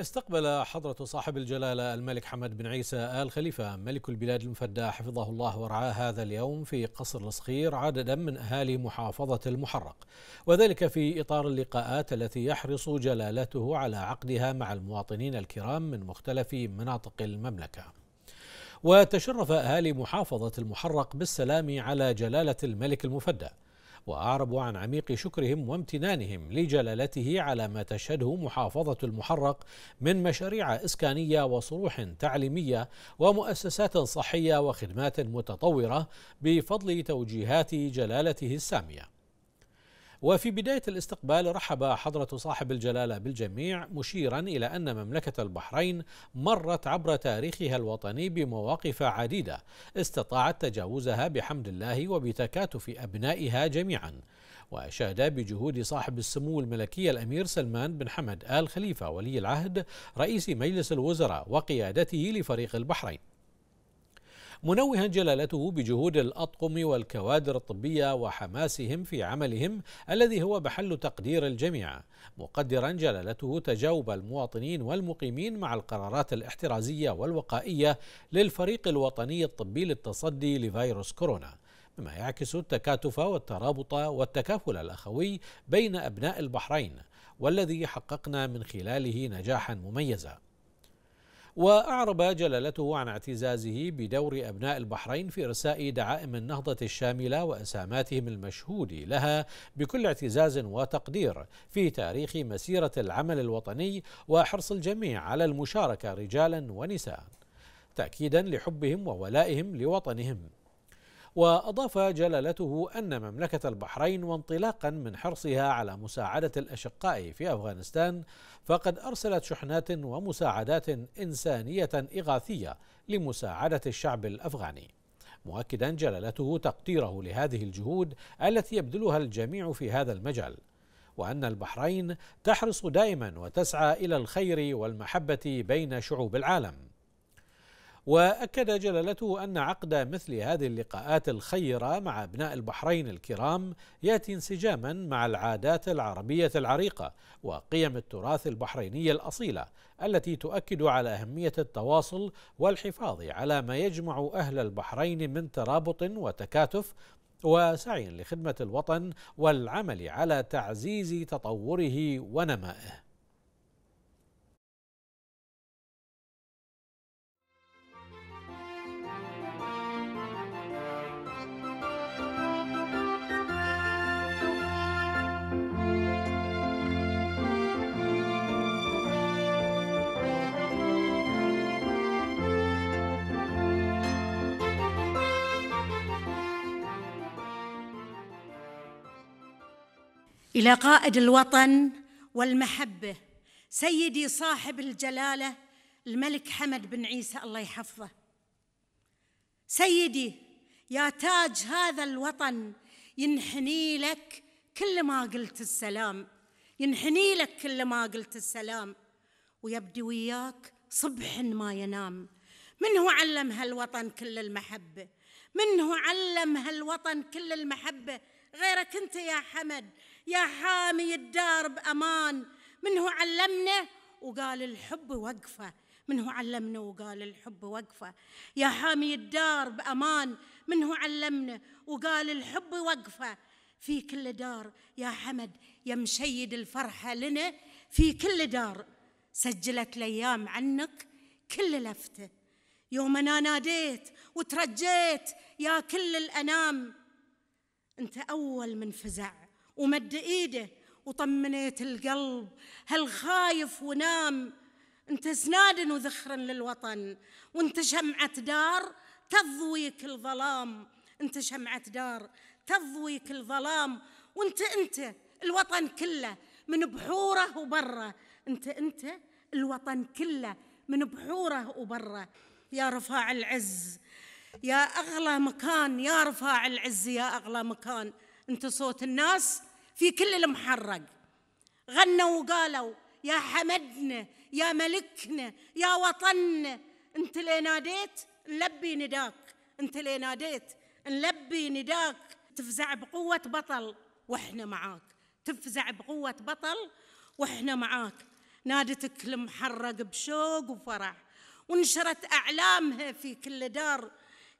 استقبل حضرة صاحب الجلالة الملك حمد بن عيسى آل خليفة ملك البلاد المفدى حفظه الله ورعاه هذا اليوم في قصر الصخير عددا من أهالي محافظة المحرق وذلك في إطار اللقاءات التي يحرص جلالته على عقدها مع المواطنين الكرام من مختلف مناطق المملكة وتشرف أهالي محافظة المحرق بالسلام على جلالة الملك المفدى وأعربوا عن عميق شكرهم وامتنانهم لجلالته على ما تشهده محافظة المحرق من مشاريع إسكانية وصروح تعليمية ومؤسسات صحية وخدمات متطورة بفضل توجيهات جلالته السامية وفي بداية الاستقبال رحب حضرة صاحب الجلالة بالجميع مشيرا إلى أن مملكة البحرين مرت عبر تاريخها الوطني بمواقف عديدة استطاعت تجاوزها بحمد الله وبتكاتف أبنائها جميعا وأشاد بجهود صاحب السمو الملكي الأمير سلمان بن حمد آل خليفة ولي العهد رئيس مجلس الوزراء وقيادته لفريق البحرين منوها جلالته بجهود الأطقم والكوادر الطبية وحماسهم في عملهم الذي هو محل تقدير الجميع مقدرا جلالته تجاوب المواطنين والمقيمين مع القرارات الاحترازية والوقائية للفريق الوطني الطبي للتصدي لفيروس كورونا مما يعكس التكاتف والترابط والتكافل الأخوي بين أبناء البحرين والذي حققنا من خلاله نجاحا مميزا وأعرب جلالته عن اعتزازه بدور أبناء البحرين في إرساء دعائم النهضة الشاملة وأسهاماتهم المشهود لها بكل اعتزاز وتقدير في تاريخ مسيرة العمل الوطني وحرص الجميع على المشاركة رجالا ونساء تأكيدا لحبهم وولائهم لوطنهم واضاف جلالته ان مملكه البحرين وانطلاقا من حرصها على مساعده الاشقاء في افغانستان فقد ارسلت شحنات ومساعدات انسانيه اغاثيه لمساعده الشعب الافغاني مؤكدا جلالته تقديره لهذه الجهود التي يبذلها الجميع في هذا المجال وان البحرين تحرص دائما وتسعى الى الخير والمحبه بين شعوب العالم واكد جلالته ان عقد مثل هذه اللقاءات الخيره مع ابناء البحرين الكرام ياتي انسجاما مع العادات العربيه العريقه وقيم التراث البحريني الاصيله التي تؤكد على اهميه التواصل والحفاظ على ما يجمع اهل البحرين من ترابط وتكاتف وسعي لخدمه الوطن والعمل على تعزيز تطوره ونمائه الى قائد الوطن والمحبه سيدي صاحب الجلاله الملك حمد بن عيسى الله يحفظه سيدي يا تاج هذا الوطن ينحني لك كل ما قلت السلام ينحني لك كل ما قلت السلام ويبدي وياك صبح ما ينام من هو علم هالوطن كل المحبة من هو علم هالوطن كل المحبة غيرك انت يا حمد يا حامي الدار بأمان منه علمنا وقال الحب وقفة منه علمنا وقال الحب وقفة يا حامي الدار بأمان منه علمنا وقال الحب وقفة في كل دار يا حمد يا مشيد الفرحة لنا في كل دار سجلت الأيام عنك كل لفتة يوم أنا ناديت وترجيت يا كل الأنام أنت أول من فزع ومد إيده وطمنيت القلب هل خايف ونام انت زناد وذخر للوطن وانت شمعة دار تضوي كل ظلام انت شمعة دار تضوي كل ظلام وانت انت الوطن كله من بحوره وبره انت انت الوطن كله من بحوره وبره يا رفاع العز يا اغلى مكان يا رفاع العز يا اغلى مكان انت صوت الناس في كل المحرق غنوا وقالوا يا حمدنا يا ملكنا يا وطننا انت اللي ناديت نلبي نداك انت اللي ناديت نلبي نداك تفزع بقوة بطل واحنا معاك تفزع بقوة بطل واحنا معاك نادتك المحرق بشوق وفرح ونشرت أعلامها في كل دار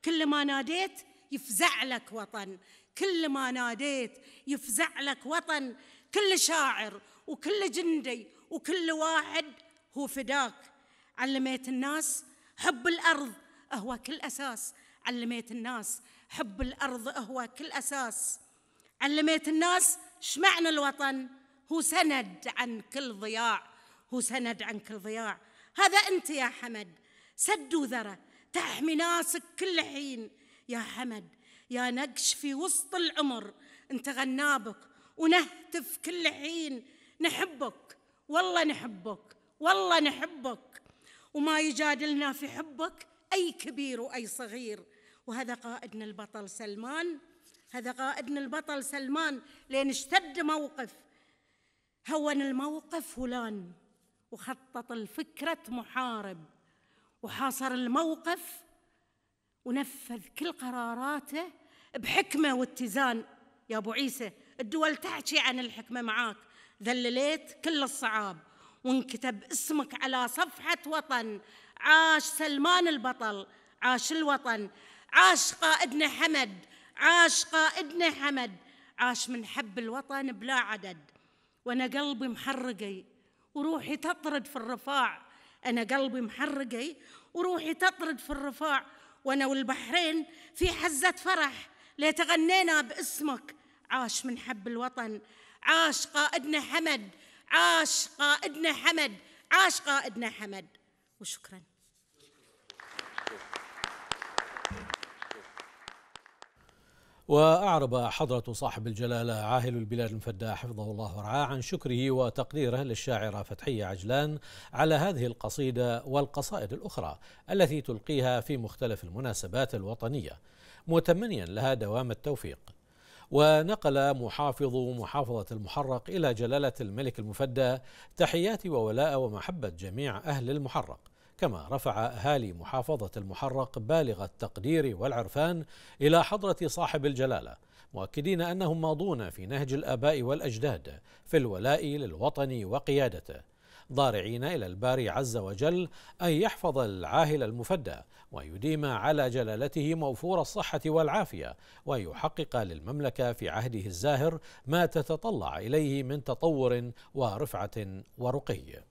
كل ما ناديت يفزع لك وطن كل ما ناديت يفزع لك وطن كل شاعر وكل جندي وكل واحد هو فداك علميت الناس حب الأرض هو كل أساس علميت الناس حب الأرض هو كل أساس علميت الناس شمعنا الوطن هو سند عن كل ضياع هو سند عن كل ضياع هذا أنت يا حمد سد وذرة تحمي ناسك كل حين يا حمد يا نقش في وسط العمر انت غنابك ونهتف كل حين نحبك والله نحبك والله نحبك وما يجادلنا في حبك اي كبير واي صغير وهذا قائدنا البطل سلمان هذا قائدنا البطل سلمان لين اشتد موقف هون الموقف فلان وخطط الفكرة محارب وحاصر الموقف ونفذ كل قراراته بحكمة واتزان يا أبو عيسى الدول تحكي عن الحكمة معاك ذلليت كل الصعاب وانكتب اسمك على صفحة وطن عاش سلمان البطل عاش الوطن عاش قائدنا حمد عاش قائدنا حمد عاش من حب الوطن بلا عدد وانا قلبي محرقي وروحي تطرد في الرفاع انا قلبي محرقي وروحي تطرد في الرفاع وأنا والبحرين في حزة فرح ليتغنينا باسمك عاش من حب الوطن عاش قائدنا حمد عاش قائدنا حمد عاش قائدنا حمد وشكراً وأعرب حضرة صاحب الجلالة عاهل البلاد المفدى حفظه الله ورعاه عن شكره وتقديره للشاعرة فتحية عجلان على هذه القصيدة والقصائد الأخرى التي تلقيها في مختلف المناسبات الوطنية متمنيا لها دوام التوفيق ونقل محافظ محافظة المحرق إلى جلالة الملك المفدى تحياتي وولاء ومحبة جميع أهل المحرق كما رفع أهالي محافظة المحرق بالغ التقدير والعرفان إلى حضرة صاحب الجلالة مؤكدين أنهم ماضون في نهج الآباء والأجداد في الولاء للوطن وقيادته ضارعين إلى الباري عز وجل أن يحفظ العاهل المفدى ويديم على جلالته موفور الصحة والعافية ويحقق للمملكة في عهده الزاهر ما تتطلع إليه من تطور ورفعة ورقي